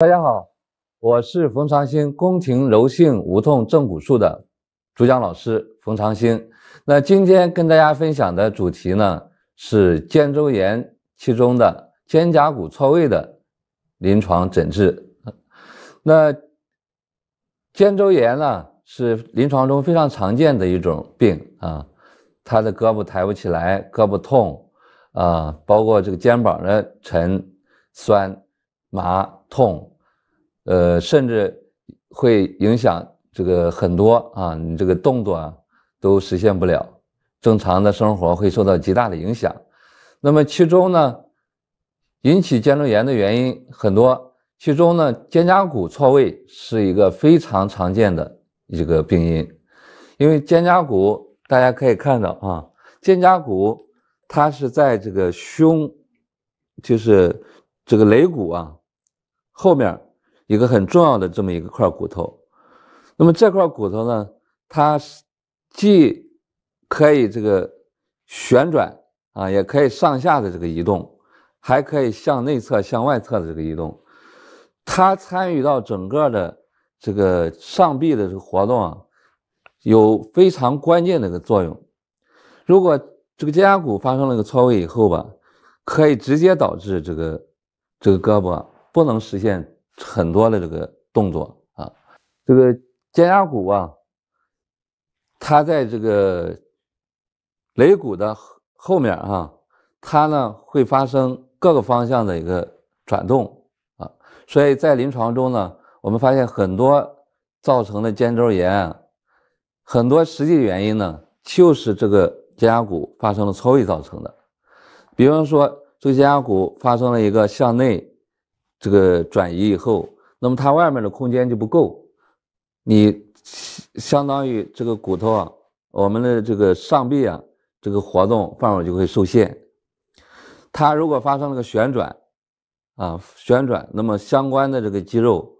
大家好，我是冯长兴，宫廷柔性无痛正骨术的主讲老师冯长兴。那今天跟大家分享的主题呢是肩周炎其中的肩胛骨错位的临床诊治。那肩周炎呢是临床中非常常见的一种病啊，他的胳膊抬不起来，胳膊痛啊，包括这个肩膀的沉、酸、麻、痛。呃，甚至会影响这个很多啊，你这个动作啊都实现不了，正常的生活会受到极大的影响。那么其中呢，引起肩周炎的原因很多，其中呢，肩胛骨错位是一个非常常见的一个病因，因为肩胛骨大家可以看到啊，肩胛骨它是在这个胸，就是这个肋骨啊后面。一个很重要的这么一块骨头，那么这块骨头呢，它是既可以这个旋转啊，也可以上下的这个移动，还可以向内侧向外侧的这个移动，它参与到整个的这个上臂的这个活动啊，有非常关键的一个作用。如果这个肩胛骨发生了一个错位以后吧，可以直接导致这个这个胳膊不能实现。很多的这个动作啊，这个肩胛骨啊，它在这个肋骨的后面哈，它呢会发生各个方向的一个转动啊，所以在临床中呢，我们发现很多造成的肩周炎，很多实际原因呢，就是这个肩胛骨发生了错位造成的，比方说这个肩胛骨发生了一个向内。这个转移以后，那么它外面的空间就不够，你相当于这个骨头啊，我们的这个上臂啊，这个活动范围就会受限。它如果发生了个旋转，啊旋转，那么相关的这个肌肉，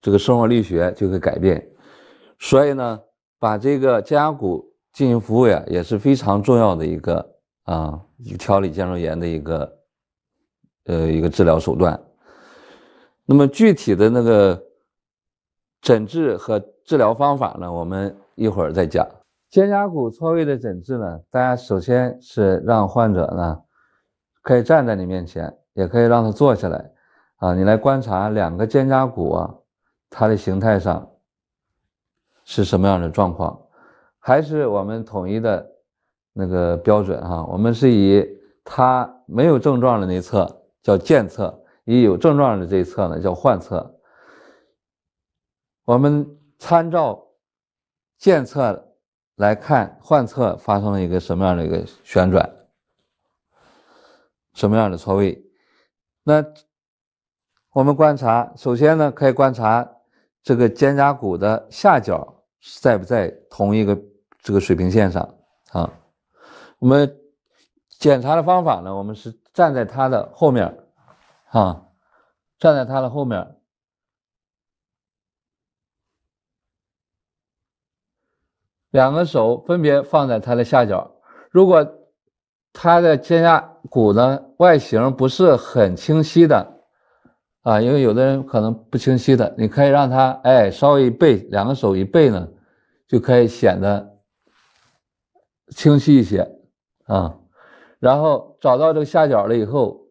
这个生物力学就会改变。所以呢，把这个肩胛骨进行复位啊，也是非常重要的一个啊，调理肩周炎的一个呃一个治疗手段。那么具体的那个诊治和治疗方法呢？我们一会儿再讲。肩胛骨错位的诊治呢？大家首先是让患者呢可以站在你面前，也可以让他坐下来啊，你来观察两个肩胛骨啊，它的形态上是什么样的状况？还是我们统一的那个标准啊？我们是以它没有症状的那侧叫健侧。一有症状的这一侧呢叫患侧，我们参照健侧来看患侧发生了一个什么样的一个旋转，什么样的错位。那我们观察，首先呢可以观察这个肩胛骨的下角在不在同一个这个水平线上啊？我们检查的方法呢，我们是站在它的后面。啊，站在他的后面，两个手分别放在他的下角。如果他的肩胛骨呢外形不是很清晰的啊，因为有的人可能不清晰的，你可以让他哎稍微一背，两个手一背呢，就可以显得清晰一些啊。然后找到这个下角了以后，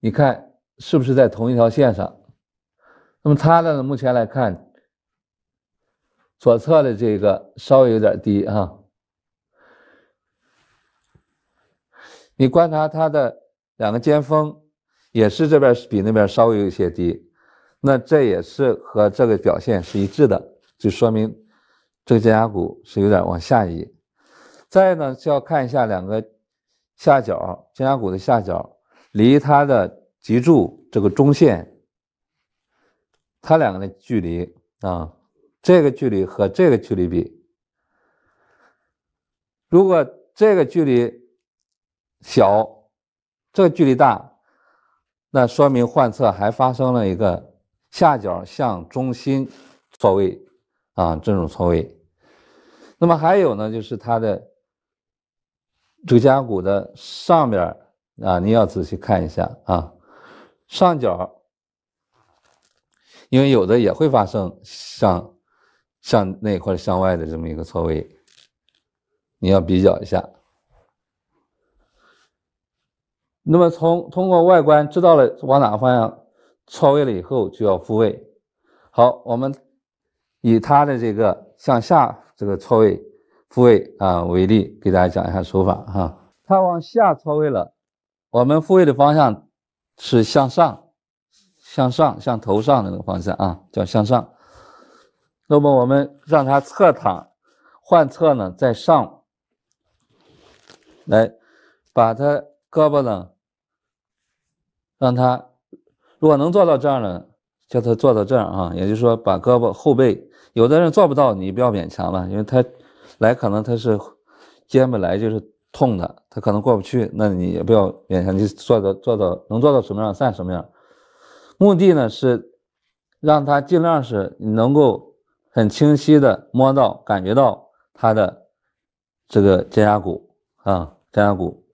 你看。是不是在同一条线上？那么它的目前来看，左侧的这个稍微有点低啊。你观察它的两个尖峰，也是这边比那边稍微有一些低。那这也是和这个表现是一致的，就说明这个肩胛骨是有点往下移。再呢就要看一下两个下角，肩胛骨的下角离它的。脊柱这个中线，它两个的距离啊，这个距离和这个距离比，如果这个距离小，这个距离大，那说明患侧还发生了一个下角向中心错位啊，这种错位。那么还有呢，就是它的椎间骨的上面啊，你要仔细看一下啊。上角，因为有的也会发生向向内或者向外的这么一个错位，你要比较一下。那么从通过外观知道了往哪个方向错位了以后，就要复位。好，我们以它的这个向下这个错位复位啊为例，给大家讲一下手法哈。它往下错位了，我们复位的方向。是向上，向上，向头上的那个方向啊，叫向上。那么我们让他侧躺，换侧呢在上，来把他胳膊呢，让他如果能做到这样呢，叫他做到这样啊，也就是说把胳膊后背，有的人做不到，你不要勉强了，因为他来可能他是肩不来就是。痛的，他可能过不去，那你也不要勉强，你做到做到能做到什么样算什么样。目的呢是让他尽量是你能够很清晰的摸到、感觉到他的这个肩胛骨啊，肩胛骨。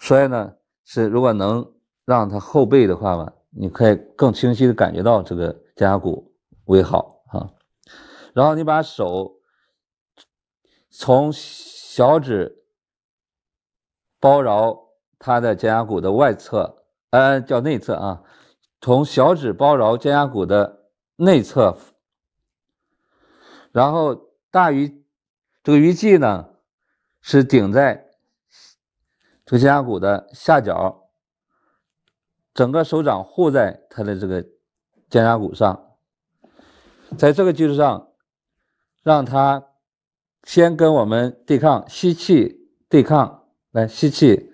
所以呢，是如果能让他后背的话吧，你可以更清晰的感觉到这个肩胛骨为好啊。然后你把手从小指。包绕它的肩胛骨的外侧，呃，叫内侧啊。从小指包绕肩胛骨的内侧，然后大鱼这个鱼际呢，是顶在这个肩胛骨的下角，整个手掌护在它的这个肩胛骨上。在这个基础上，让它先跟我们对抗，吸气对抗。来吸气，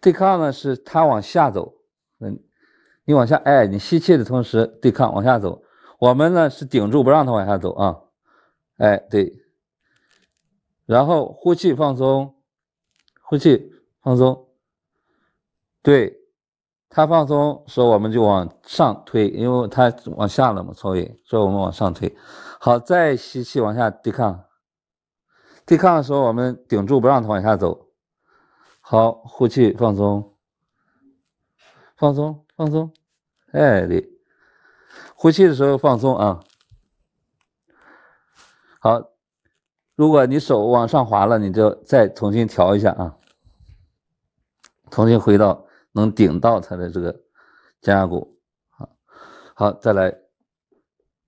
对抗呢是它往下走，嗯，你往下，哎，你吸气的同时对抗往下走，我们呢是顶住不让它往下走啊，哎对，然后呼气放松，呼气放松，对，它放松以我们就往上推，因为它往下了嘛，所以所以我们往上推，好，再吸气往下对抗，对抗的时候我们顶住不让它往下走。好，呼气放松，放松放松，哎，对，呼气的时候放松啊。好，如果你手往上滑了，你就再重新调一下啊，重新回到能顶到它的这个肩胛骨。好，好，再来，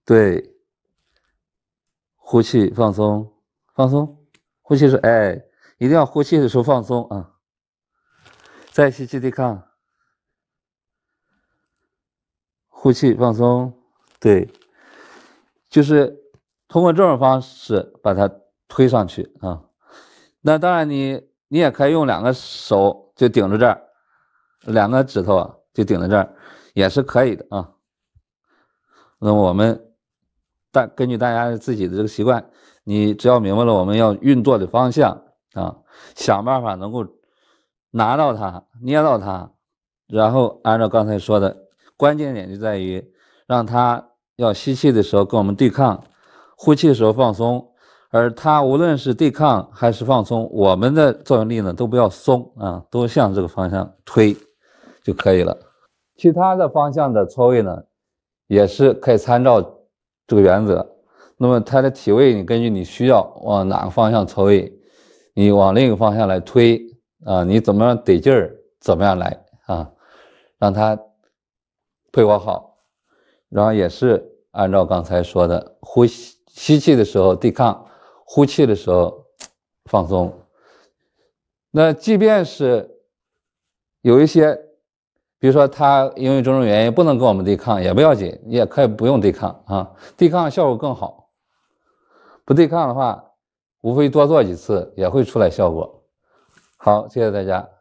对，呼气放松，放松，呼气时，哎，一定要呼气的时候放松啊。再吸气，对抗；呼气，放松。对，就是通过这种方式把它推上去啊。那当然，你你也可以用两个手就顶着这儿，两个指头啊就顶在这儿，也是可以的啊。那我们大根据大家自己的这个习惯，你只要明白了我们要运作的方向啊，想办法能够。拿到它，捏到它，然后按照刚才说的，关键点就在于让它要吸气的时候跟我们对抗，呼气的时候放松。而它无论是对抗还是放松，我们的作用力呢都不要松啊，都向这个方向推就可以了。其他的方向的错位呢，也是可以参照这个原则。那么他的体位，你根据你需要往哪个方向错位，你往另一个方向来推。啊，你怎么样得劲儿，怎么样来啊？让他配合好，然后也是按照刚才说的，呼吸吸气的时候对抗，呼气的时候放松。那即便是有一些，比如说他因为种种原因不能跟我们对抗，也不要紧，你也可以不用对抗啊，对抗效果更好。不对抗的话，无非多做几次也会出来效果。好，谢谢大家。